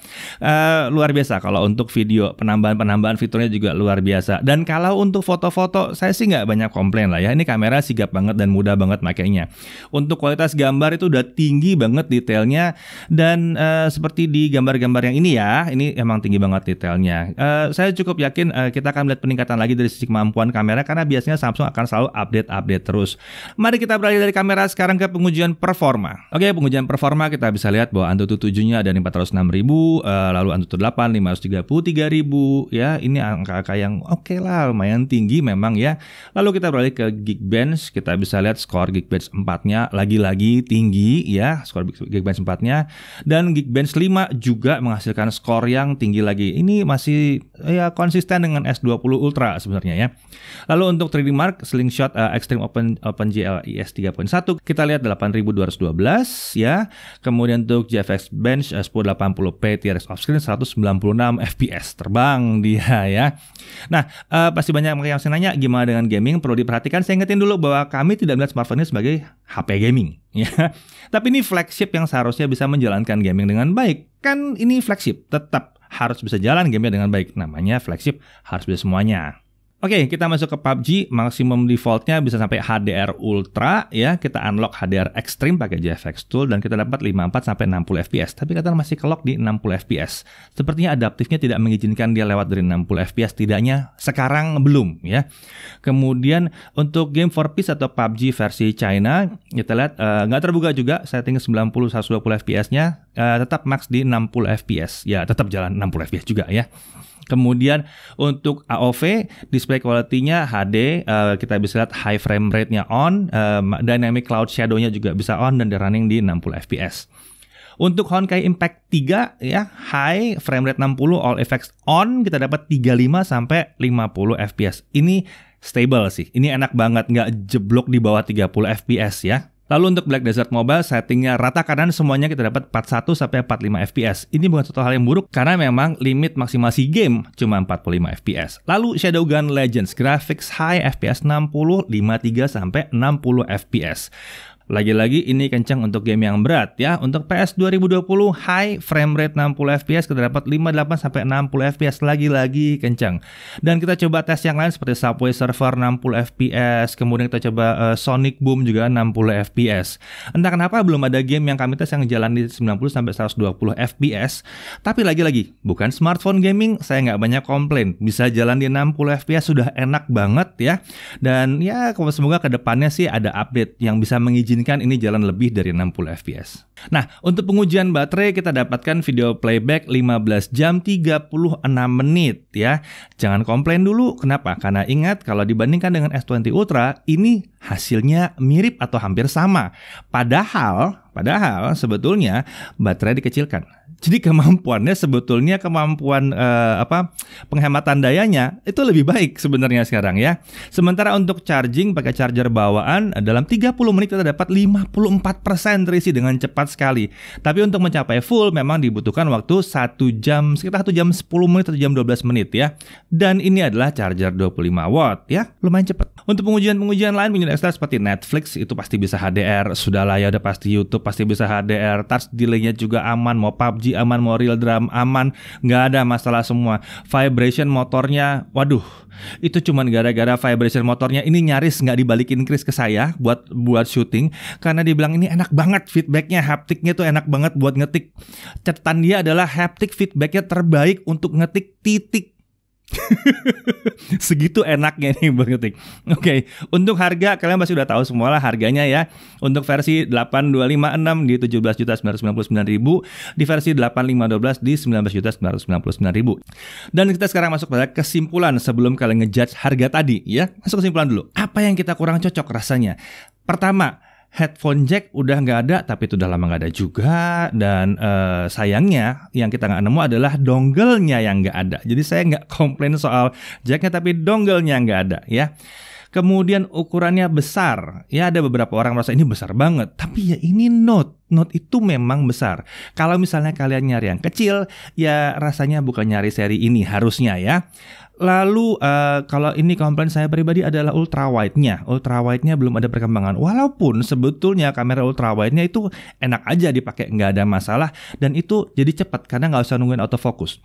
Uh, luar biasa kalau untuk video penambahan-penambahan fiturnya juga luar biasa. Dan kalau untuk foto-foto saya sih nggak banyak komplain lah ya. Ini kamera sigap banget dan mudah banget makainya. Untuk kualitas gambar itu udah tinggi banget detailnya dan uh, seperti di gambar-gambar yang ini ya, ini emang tinggi banget detailnya. Uh, saya cukup yakin uh, kita akan melihat peningkatan lagi dari sisi kemampuan kamera karena biasanya Samsung akan selalu update-update terus. Mari kita beralih dari kamera sekarang ke pengujian performa. Oke, pengujian performa kita bisa lihat bahwa Antutu 7-nya ada 406.000, eh, lalu Antutu 8 533.000 ya. Ini angka-angka yang oke okay lah, lumayan tinggi memang ya. Lalu kita beralih ke Geekbench, kita bisa lihat skor Geekbench 4-nya lagi-lagi tinggi ya, skor Geekbench 4-nya dan Geekbench 5 juga menghasilkan skor yang tinggi lagi. Ini masih ya konsisten dengan S20 Ultra sebenarnya ya. Lalu untuk 3D Mark Slingshot uh, Extreme Open GL IS 3.1 kita lihat 8212 ya. Kemudian untuk GFX Bench uh, 1080p TRS offscreen 196 fps terbang dia ya. Nah, uh, pasti banyak yang nanya gimana dengan gaming perlu diperhatikan. Saya ingetin dulu bahwa kami tidak melihat smartphone ini sebagai HP gaming ya. Tapi ini flagship yang seharusnya bisa menjalankan gaming dengan baik. Kan ini flagship, tetap harus bisa jalan gamenya dengan baik. Namanya flagship harus bisa semuanya. Oke, okay, kita masuk ke PUBG. Maksimum defaultnya bisa sampai HDR Ultra ya. Kita unlock HDR Extreme pakai GFX Tool dan kita dapat 54 sampai 60 fps. Tapi katanya masih kelok di 60 fps. Sepertinya adaptifnya tidak mengizinkan dia lewat dari 60 fps. Tidaknya sekarang belum ya. Kemudian untuk game for peace atau PUBG versi China, kita lihat uh, nggak terbuka juga setting 90 120 fps-nya uh, tetap max di 60 fps. Ya, tetap jalan 60 fps juga ya. Kemudian untuk AOV display quality-nya HD, uh, eh, kita bisa lihat high frame rate-nya on, uh, dynamic cloud shadow-nya juga bisa on dan di running di 60 fps. Untuk Honkai Impact 3 ya, high frame rate 60 all effects on kita dapat 35 sampai 50 fps. Ini stable sih. Ini enak banget nggak jeblok di bawah 30 fps ya. Lalu untuk Black Desert Mobile settingnya rata kanan semuanya kita dapat 41 sampai 45 FPS. Ini bukan satu hal yang buruk karena memang limit maksimal si game cuma 45 FPS. Lalu Shadowgun Legends graphics high FPS 60, 53 sampai 60 FPS. Lagi-lagi ini kencang untuk game yang berat ya. Untuk PS 2020 high frame rate 60 fps kita dapat 58 sampai 60 fps lagi-lagi kencang. Dan kita coba tes yang lain seperti Subway Server 60 fps, kemudian kita coba uh, Sonic Boom juga 60 fps. Entah kenapa belum ada game yang kami tes yang jalan di 90 sampai 120 fps. Tapi lagi-lagi bukan smartphone gaming, saya nggak banyak komplain. Bisa jalan di 60 fps sudah enak banget ya. Dan ya semoga kedepannya sih ada update yang bisa mengizinkan mengizinkan ini jalan lebih dari 60 fps. Nah, untuk pengujian baterai kita dapatkan video playback 15 jam 36 menit ya. Jangan komplain dulu, kenapa? Karena ingat kalau dibandingkan dengan S20 Ultra, ini hasilnya mirip atau hampir sama. Padahal, padahal sebetulnya baterai dikecilkan jadi kemampuannya sebetulnya kemampuan eh, apa penghematan dayanya itu lebih baik sebenarnya sekarang ya. Sementara untuk charging pakai charger bawaan eh, dalam 30 menit kita dapat 54% terisi dengan cepat sekali. Tapi untuk mencapai full memang dibutuhkan waktu 1 jam sekitar 1 jam 10 menit atau jam 12 menit ya. Dan ini adalah charger 25 watt ya, lumayan cepat. Untuk pengujian-pengujian lain pengujian ekstra seperti Netflix itu pasti bisa HDR, sudah lah ya udah pasti YouTube pasti bisa HDR, touch delay-nya juga aman mau PUBG aman, mau real drum aman, nggak ada masalah semua. Vibration motornya, waduh, itu cuman gara-gara vibration motornya ini nyaris nggak dibalikin Chris ke saya buat buat syuting karena dibilang ini enak banget feedbacknya, haptiknya tuh enak banget buat ngetik. Catatan dia adalah haptik feedbacknya terbaik untuk ngetik titik Segitu enaknya nih Bang Oke, okay. untuk harga kalian pasti udah tahu semua lah harganya ya. Untuk versi 8256 di 17.999.000, di versi 8512 di 19.999.000. Dan kita sekarang masuk pada kesimpulan sebelum kalian ngejudge harga tadi ya. Masuk kesimpulan dulu. Apa yang kita kurang cocok rasanya? Pertama, headphone jack udah nggak ada, tapi itu udah lama nggak ada juga. Dan uh, sayangnya yang kita nggak nemu adalah dongle-nya yang nggak ada. Jadi saya nggak komplain soal jacknya, tapi dongle-nya nggak ada ya. Kemudian ukurannya besar. Ya ada beberapa orang merasa ini besar banget. Tapi ya ini Note. Note itu memang besar. Kalau misalnya kalian nyari yang kecil, ya rasanya bukan nyari seri ini harusnya ya. Lalu uh, kalau ini komplain saya pribadi adalah ultra wide nya Ultra wide nya belum ada perkembangan. Walaupun sebetulnya kamera ultra wide nya itu enak aja dipakai, nggak ada masalah dan itu jadi cepat karena nggak usah nungguin autofocus.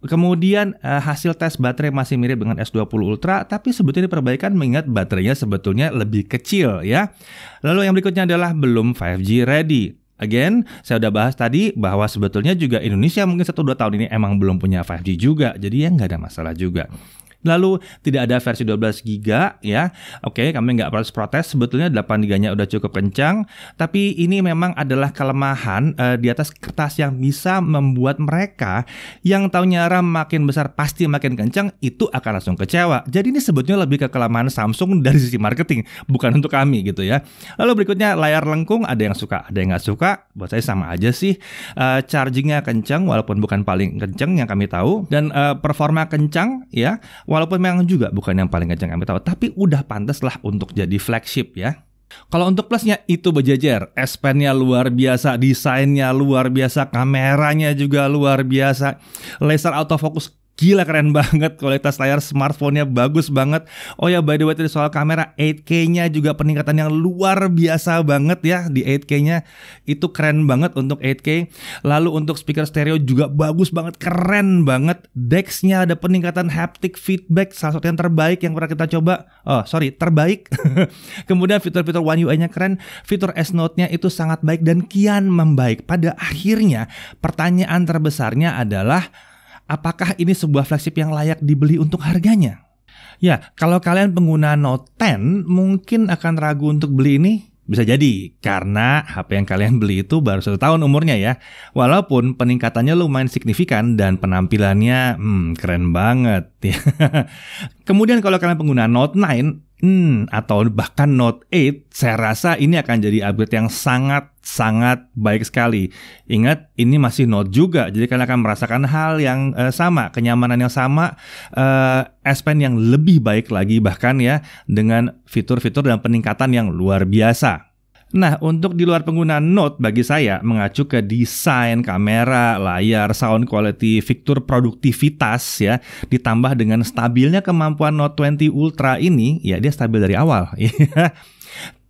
Kemudian uh, hasil tes baterai masih mirip dengan S20 Ultra, tapi sebetulnya perbaikan mengingat baterainya sebetulnya lebih kecil ya. Lalu yang berikutnya adalah belum 5G ready. Again, saya udah bahas tadi bahwa sebetulnya juga Indonesia mungkin 1-2 tahun ini emang belum punya 5G juga, jadi ya nggak ada masalah juga. Lalu tidak ada versi 12 GB ya. Oke, kami nggak protes protes sebetulnya 8 GB-nya udah cukup kencang, tapi ini memang adalah kelemahan uh, di atas kertas yang bisa membuat mereka yang tahunya RAM makin besar pasti makin kencang itu akan langsung kecewa. Jadi ini sebetulnya lebih ke kelemahan Samsung dari sisi marketing, bukan untuk kami gitu ya. Lalu berikutnya layar lengkung, ada yang suka, ada yang nggak suka. Buat saya sama aja sih. Uh, chargingnya kencang walaupun bukan paling kencang yang kami tahu dan uh, performa kencang ya Walaupun memang juga bukan yang paling kencang kami tahu, tapi udah pantas lah untuk jadi flagship ya. Kalau untuk plusnya itu berjejer, S Pen-nya luar biasa, desainnya luar biasa, kameranya juga luar biasa, laser autofocus Gila keren banget kualitas layar smartphone-nya bagus banget. Oh ya by the way tadi soal kamera 8K-nya juga peningkatan yang luar biasa banget ya di 8K-nya. Itu keren banget untuk 8K. Lalu untuk speaker stereo juga bagus banget, keren banget. Dex-nya ada peningkatan haptic feedback salah satu yang terbaik yang pernah kita coba. Oh, sorry, terbaik. Kemudian fitur-fitur One UI-nya keren, fitur S Note-nya itu sangat baik dan kian membaik. Pada akhirnya pertanyaan terbesarnya adalah apakah ini sebuah flagship yang layak dibeli untuk harganya? Ya, kalau kalian pengguna Note 10 mungkin akan ragu untuk beli ini bisa jadi karena HP yang kalian beli itu baru satu tahun umurnya ya. Walaupun peningkatannya lumayan signifikan dan penampilannya hmm, keren banget. Kemudian kalau kalian pengguna Note 9 hmm, atau bahkan Note 8, saya rasa ini akan jadi upgrade yang sangat-sangat baik sekali. Ingat, ini masih Note juga, jadi kalian akan merasakan hal yang uh, sama, kenyamanan yang sama, uh, S Pen yang lebih baik lagi bahkan ya dengan fitur-fitur dan peningkatan yang luar biasa. Nah, untuk di luar penggunaan Note bagi saya mengacu ke desain kamera, layar, sound quality, fitur produktivitas ya, ditambah dengan stabilnya kemampuan Note 20 Ultra ini, ya dia stabil dari awal. Iya.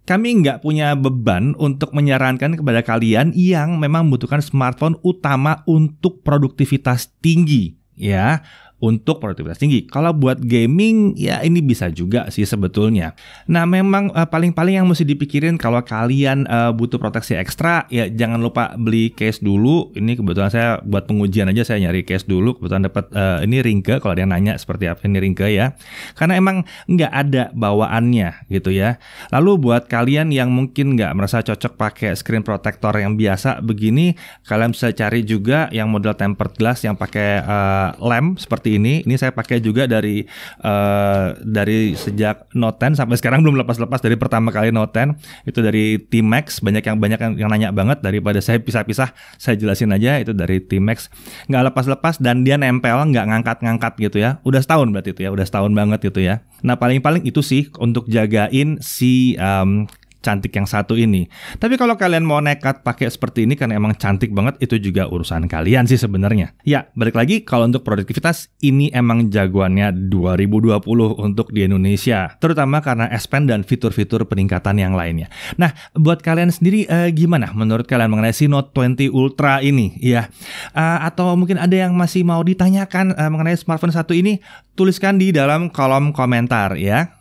Kami nggak punya beban untuk menyarankan kepada kalian yang memang membutuhkan smartphone utama untuk produktivitas tinggi ya untuk produktivitas tinggi. Kalau buat gaming ya ini bisa juga sih sebetulnya. Nah memang paling eh, paling-paling yang mesti dipikirin kalau kalian uh, butuh proteksi ekstra ya jangan lupa beli case dulu. Ini kebetulan saya buat pengujian aja saya nyari case dulu. Kebetulan dapat uh, ini ringke kalau ada yang nanya seperti apa ini ringke ya. Karena emang nggak ada bawaannya gitu ya. Lalu buat kalian yang mungkin nggak merasa cocok pakai screen protector yang biasa begini, kalian bisa cari juga yang model tempered glass yang pakai uh, lem seperti seperti ini. Ini saya pakai juga dari uh, dari sejak Noten sampai sekarang belum lepas-lepas dari pertama kali Noten. Itu dari T-Max. Banyak yang banyak yang, yang nanya banget daripada saya pisah-pisah. Saya jelasin aja itu dari T-Max. Nggak lepas-lepas dan dia nempel nggak ngangkat-ngangkat gitu ya. Udah setahun berarti itu ya. Udah setahun banget gitu ya. Nah paling-paling itu sih untuk jagain si um, cantik yang satu ini. Tapi kalau kalian mau nekat pakai seperti ini karena emang cantik banget itu juga urusan kalian sih sebenarnya. Ya, balik lagi kalau untuk produktivitas ini emang jagoannya 2020 untuk di Indonesia, terutama karena S dan fitur-fitur peningkatan yang lainnya. Nah, buat kalian sendiri eh, gimana menurut kalian mengenai si Note 20 Ultra ini ya? Uh, atau mungkin ada yang masih mau ditanyakan uh, mengenai smartphone satu ini? Tuliskan di dalam kolom komentar ya.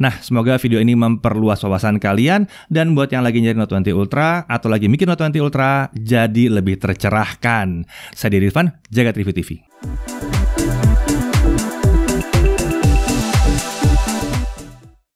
Nah, semoga video ini memperluas wawasan kalian dan buat yang lagi nyari Note 20 Ultra atau lagi mikir Note 20 Ultra jadi lebih tercerahkan. Saya Dirvan, jaga Review TV.